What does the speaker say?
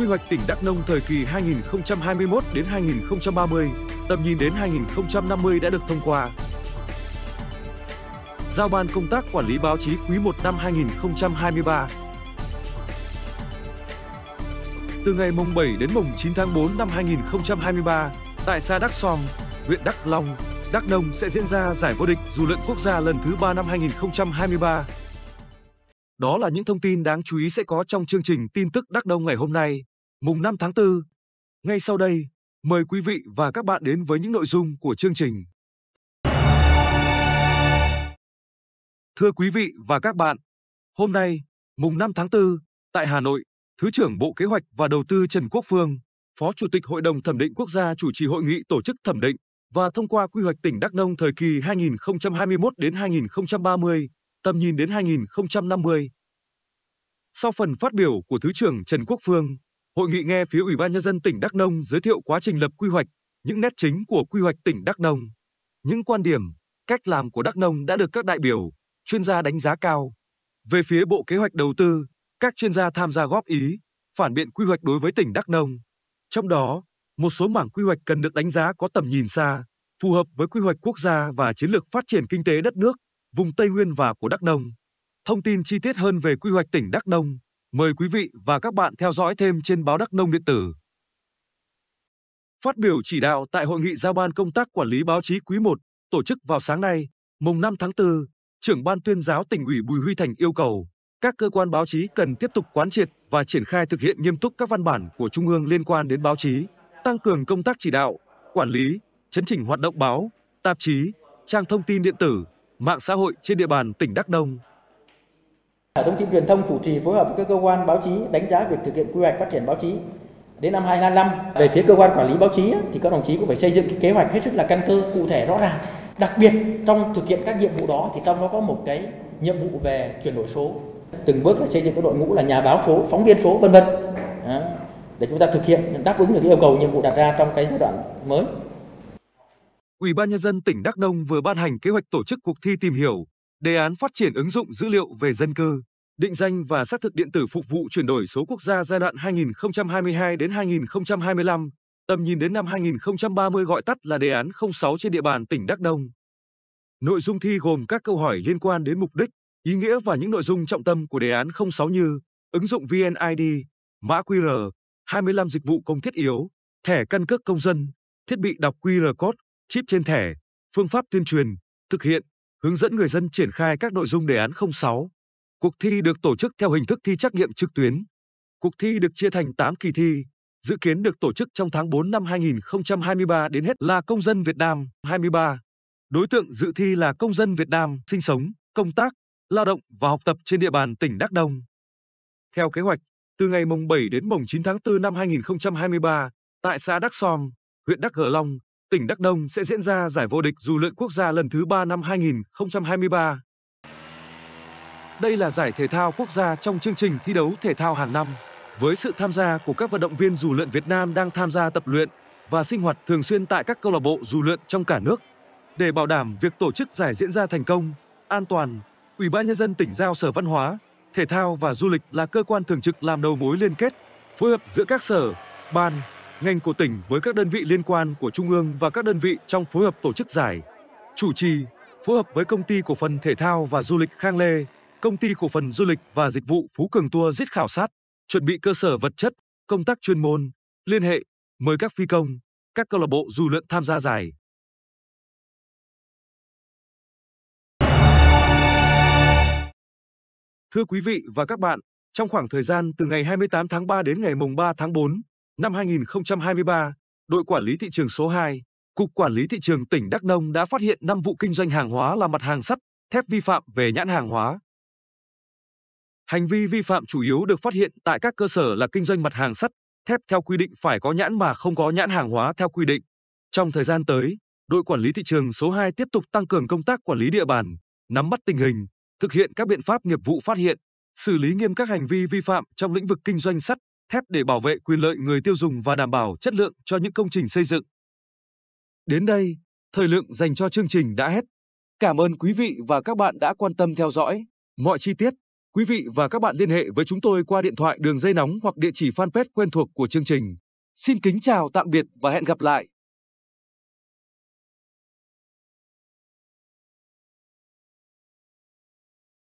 quy hoạch tỉnh Đắk Nông thời kỳ 2021 đến 2030, tầm nhìn đến 2050 đã được thông qua. Giao ban công tác quản lý báo chí quý 1 năm 2023. Từ ngày mùng 7 đến mùng 9 tháng 4 năm 2023, tại xã Đắk Sòm, huyện Đắk Long, Đắk Nông sẽ diễn ra giải vô địch dù lượn quốc gia lần thứ 3 năm 2023. Đó là những thông tin đáng chú ý sẽ có trong chương trình tin tức Đắk Nông ngày hôm nay mùng 5 tháng 4. Ngay sau đây, mời quý vị và các bạn đến với những nội dung của chương trình. Thưa quý vị và các bạn, hôm nay, mùng 5 tháng 4, tại Hà Nội, Thứ trưởng Bộ Kế hoạch và Đầu tư Trần Quốc Phương, Phó Chủ tịch Hội đồng Thẩm định Quốc gia chủ trì hội nghị tổ chức thẩm định và thông qua quy hoạch tỉnh Đắk Nông thời kỳ 2021 đến 2030, tầm nhìn đến 2050. Sau phần phát biểu của Thứ trưởng Trần Quốc Phương, Hội nghị nghe phía Ủy ban nhân dân tỉnh Đắk Nông giới thiệu quá trình lập quy hoạch, những nét chính của quy hoạch tỉnh Đắk Nông. Những quan điểm, cách làm của Đắk Nông đã được các đại biểu, chuyên gia đánh giá cao. Về phía Bộ Kế hoạch Đầu tư, các chuyên gia tham gia góp ý, phản biện quy hoạch đối với tỉnh Đắk Nông. Trong đó, một số mảng quy hoạch cần được đánh giá có tầm nhìn xa, phù hợp với quy hoạch quốc gia và chiến lược phát triển kinh tế đất nước, vùng Tây Nguyên và của Đắk Nông. Thông tin chi tiết hơn về quy hoạch tỉnh Đắk Nông Mời quý vị và các bạn theo dõi thêm trên báo Đắc Nông Điện tử. Phát biểu chỉ đạo tại hội nghị giao ban công tác quản lý báo chí quý 1 tổ chức vào sáng nay, mùng 5 tháng 4, trưởng ban tuyên giáo tỉnh ủy Bùi Huy Thành yêu cầu các cơ quan báo chí cần tiếp tục quán triệt và triển khai thực hiện nghiêm túc các văn bản của Trung ương liên quan đến báo chí, tăng cường công tác chỉ đạo, quản lý, chấn chỉnh hoạt động báo, tạp chí, trang thông tin điện tử, mạng xã hội trên địa bàn tỉnh Đắk Nông. Sở Thông tin Truyền thông chủ trì phối hợp với các cơ quan báo chí đánh giá việc thực hiện quy hoạch phát triển báo chí đến năm 2025. Về phía cơ quan quản lý báo chí thì các đồng chí cũng phải xây dựng cái kế hoạch hết sức là căn cơ, cụ thể rõ ràng. Đặc biệt trong thực hiện các nhiệm vụ đó thì trong đó có một cái nhiệm vụ về chuyển đổi số, từng bước là xây dựng cái đội ngũ là nhà báo số, phóng viên số vân vân. Để chúng ta thực hiện đáp ứng được yêu cầu nhiệm vụ đặt ra trong cái giai đoạn mới. Ủy ban nhân dân tỉnh Đắk Nông vừa ban hành kế hoạch tổ chức cuộc thi tìm hiểu đề án phát triển ứng dụng dữ liệu về dân cư, định danh và xác thực điện tử phục vụ chuyển đổi số quốc gia giai đoạn 2022 đến 2025, tầm nhìn đến năm 2030 gọi tắt là đề án 06 trên địa bàn tỉnh Đắk Nông. Nội dung thi gồm các câu hỏi liên quan đến mục đích, ý nghĩa và những nội dung trọng tâm của đề án 06 như ứng dụng VNID, mã QR, 25 dịch vụ công thiết yếu, thẻ căn cước công dân, thiết bị đọc QR code, chip trên thẻ, phương pháp tuyên truyền, thực hiện hướng dẫn người dân triển khai các nội dung đề án 06. Cuộc thi được tổ chức theo hình thức thi trắc nghiệm trực tuyến. Cuộc thi được chia thành 8 kỳ thi, dự kiến được tổ chức trong tháng 4 năm 2023 đến hết là công dân Việt Nam 23. Đối tượng dự thi là công dân Việt Nam sinh sống, công tác, lao động và học tập trên địa bàn tỉnh Đắk Nông. Theo kế hoạch, từ ngày mùng 7 đến mùng 9 tháng 4 năm 2023, tại xã Đắk Som, huyện Đắk Gờ Long, tỉnh Đắk Nông sẽ diễn ra giải vô địch dù lượn quốc gia lần thứ 3 năm 2023. Đây là giải thể thao quốc gia trong chương trình thi đấu thể thao hàng năm, với sự tham gia của các vận động viên dù lượn Việt Nam đang tham gia tập luyện và sinh hoạt thường xuyên tại các câu lạc bộ dù lượn trong cả nước. Để bảo đảm việc tổ chức giải diễn ra thành công, an toàn, Ủy ban nhân dân tỉnh giao Sở Văn hóa, Thể thao và Du lịch là cơ quan thường trực làm đầu mối liên kết, phối hợp giữa các sở, ban, ngành của tỉnh với các đơn vị liên quan của Trung ương và các đơn vị trong phối hợp tổ chức giải, chủ trì, phối hợp với công ty cổ phần thể thao và du lịch Khang Lê, công ty cổ phần du lịch và dịch vụ Phú Cường Tour giết khảo sát, chuẩn bị cơ sở vật chất, công tác chuyên môn, liên hệ, mời các phi công, các câu lạc bộ du lượn tham gia giải. Thưa quý vị và các bạn, trong khoảng thời gian từ ngày 28 tháng 3 đến ngày mùng 3 tháng 4, Năm 2023, đội quản lý thị trường số 2, Cục Quản lý Thị trường tỉnh Đắk Nông đã phát hiện 5 vụ kinh doanh hàng hóa là mặt hàng sắt, thép vi phạm về nhãn hàng hóa. Hành vi vi phạm chủ yếu được phát hiện tại các cơ sở là kinh doanh mặt hàng sắt, thép theo quy định phải có nhãn mà không có nhãn hàng hóa theo quy định. Trong thời gian tới, đội quản lý thị trường số 2 tiếp tục tăng cường công tác quản lý địa bàn, nắm bắt tình hình, thực hiện các biện pháp nghiệp vụ phát hiện, xử lý nghiêm các hành vi vi phạm trong lĩnh vực kinh doanh sắt, thép để bảo vệ quyền lợi người tiêu dùng và đảm bảo chất lượng cho những công trình xây dựng. Đến đây, thời lượng dành cho chương trình đã hết. Cảm ơn quý vị và các bạn đã quan tâm theo dõi. Mọi chi tiết, quý vị và các bạn liên hệ với chúng tôi qua điện thoại đường dây nóng hoặc địa chỉ fanpage quen thuộc của chương trình. Xin kính chào tạm biệt và hẹn gặp lại.